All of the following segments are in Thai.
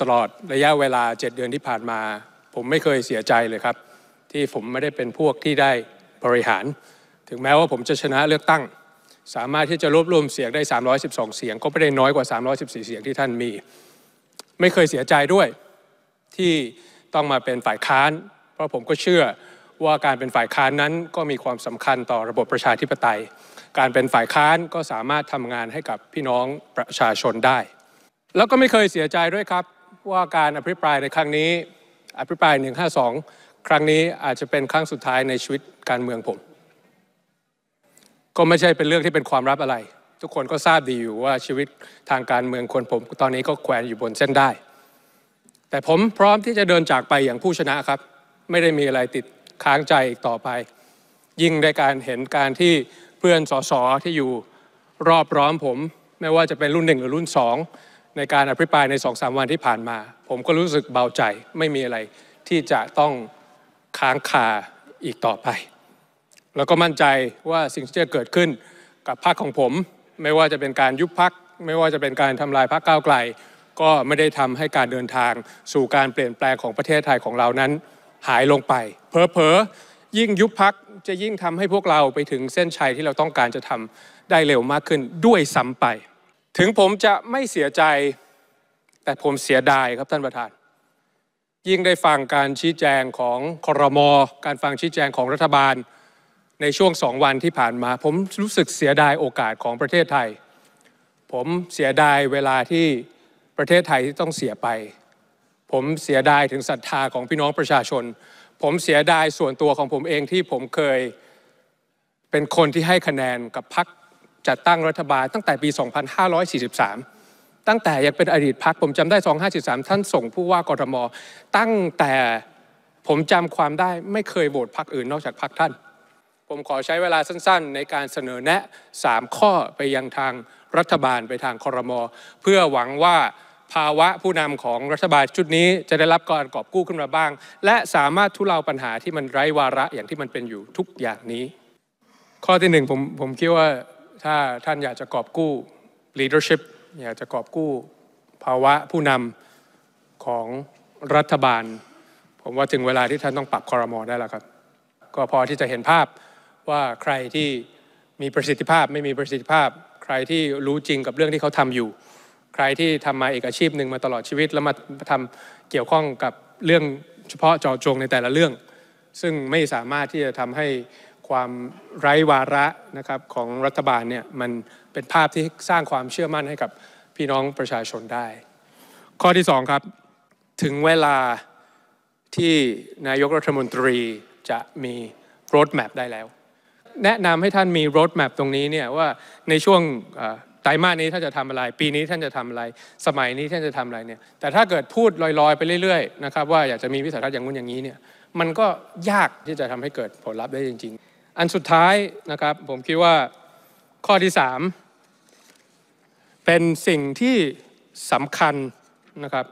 ตลอดระยะเวลา 7 เดือนที่ผ่านมา ผมไม่เคยเสียใจเลยครับ ที่ผมไม่ได้เป็นพวกที่ได้บริหาร ถึงแม้ว่าผมจะชนะเลือกตั้ง สามารถที่จะรวบรวมเสียงได้ 312 เสียง ก็ไม่ได้น้อยกว่า314เสียงที่ท่านมี ไม่เคยเสียใจด้วย ที่ต้องมาเป็นฝ่ายค้าน เพราะผมก็เชื่อว่าการเป็นฝ่ายค้านนั้นก็มีความสำคัญต่อระบบประชาธิปไตย การเป็นฝ่ายค้านก็สามารถทำงานให้กับพี่น้องประชาชนได้ แล้วก็ไม่เคยเสียใจด้วยครับว่าการอภิปรายในครั้งนี้อภิปราย 152 ครั้งนี้อาจจะเป็นครั้งสุดท้ายในชีวิตการเมืองผม ก็ไม่ใช่เป็นเรื่องที่เป็นความลับอะไร ทุกคนก็ทราบดีอยู่ว่าชีวิตทางการเมืองคนผม ตอนนี้ก็แขวนอยู่บนเส้นได้ แต่ผมพร้อมที่จะเดินจากไปอย่างผู้ชนะครับ ไม่ได้มีอะไรติดค้างใจอีกต่อไป ยิ่งในการเห็นการที่เพื่อนสสที่อยู่รอบร้อมผม ไม่ว่าจะเป็นรุ่นหนึ่งหรือรุ่นสองในการอภิปรายในสองสามวันที่ผ่านมา ผมก็รู้สึกเบาใจไม่มีอะไรที่จะต้องค้างคาอีกต่อไป แล้วก็มั่นใจว่าสิ่งที่จะเกิดขึ้นกับพรรคของผม ไม่ว่าจะเป็นการยุบพรรคไม่ว่าจะเป็นการทำลายพรรคก้าวไกล ก็ไม่ได้ทำให้การเดินทางสู่การเปลี่ยนแปลงของประเทศไทยของเรานั้นหายลงไปเพอเพอยิ่งยุบพักจะยิ่งทำให้พวกเราไปถึงเส้นชัยที่เราต้องการจะทำได้เร็วมากขึ้นด้วยซ้ำไปถึงผมจะไม่เสียใจแต่ผมเสียดายครับท่านประธาน ยิ่งได้ฟังการชี้แจงของคอรมอการฟังชี้แจงของรัฐบาลในช่วงสองวันที่ผ่านมา ผมรู้สึกเสียดายโอกาสของประเทศไทย ผมเสียดายเวลาที่ประเทศไทยที่ต้องเสียไป ผมเสียดายถึงศรัทธาของพี่น้องประชาชน ผมเสียดายส่วนตัวของผมเองที่ผมเคยเป็นคนที่ให้คะแนนกับพรรคจัดตั้งรัฐบาลตั้งแต่ปี 2543 ตั้งแต่ยังเป็นอดีตพักผมจำได้ 2543ท่านส่งผู้ว่ากรทมตั้งแต่ผมจำความได้ไม่เคยโหวตพักอื่นนอกจากพักท่าน ผมขอใช้เวลาสั้นๆ ในการเสนอแนะ 3 ข้อไปยังทางรัฐบาลไปทางคอรมอเพื่อหวังว่าภาวะผู้นำของรัฐบาลชุดนี้จะได้รับการกอบกู้ขึ้นมาบ้าง และสามารถทุเลาปัญหาที่มันไร้วาระอย่างที่มันเป็นอยู่ทุกอย่างนี้ ข้อที่หนึ่งผมผมคิดว่าถ้าท่านอยากจะกอบกู้ leadership อยากจะกอบกู้ภาวะผู้นำของรัฐบาล ผมว่าถึงเวลาที่ท่านต้องปรับคอรมอได้แล้วครับ ก็พอที่จะเห็นภาพว่าใครที่มีประสิทธิภาพไม่มีประสิทธิภาพ ใครที่รู้จริงกับเรื่องที่เขาทำอยู่ ใครที่ทำมาเอกอาชีพหนึ่งมาตลอดชีวิตแล้วมาทำเกี่ยวข้องกับเรื่องเฉพาะเจาะจงในแต่ละเรื่อง ซึ่งไม่สามารถที่จะทำให้ความไร้วาระนะครับของรัฐบาลเนี่ยมันเป็นภาพที่สร้างความเชื่อมั่นให้กับพี่น้องประชาชนได้ ข้อที่2ครับถึงเวลาที่นายกรัฐมนตรีจะมีโรดแมปได้แล้ว แนะนำให้ท่านมีโรดแมปตรงนี้เนี่ยว่าในช่วงไตรมาสนี้ท่านจะทำอะไร ปีนี้ท่านจะทำอะไร สมัยนี้ท่านจะทำอะไรเนี่ยแต่ถ้าเกิดพูดลอยๆไปเรื่อยๆนะครับว่าอยากจะมีวิสัยทัศน์อย่างนู้นอย่างนี้เนี่ยมันก็ยากที่จะทำให้เกิดผลลัพธ์ได้จริง ๆอันสุดท้ายนะครับ ผมคิดว่าข้อที่3เป็นสิ่งที่สำคัญนะครับ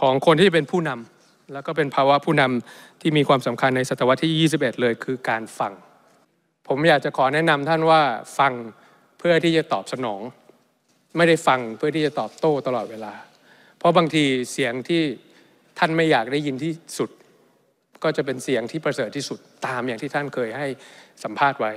ของคนที่เป็นผู้นำแล้วก็เป็นภาวะผู้นำที่มีความสำคัญในศตวรรษที่ 21 เลย คือการฟัง ผมอยากจะขอแนะนำท่านว่าฟังเพื่อที่จะตอบสนอง ไม่ได้ฟังเพื่อที่จะตอบโต้ตลอดเวลา เพราะบางทีเสียงที่ท่านไม่อยากได้ยินที่สุดก็จะเป็นเสียงที่ประเสริฐที่สุดตามอย่างที่ท่านเคยให้สัมภาษณ์ไว้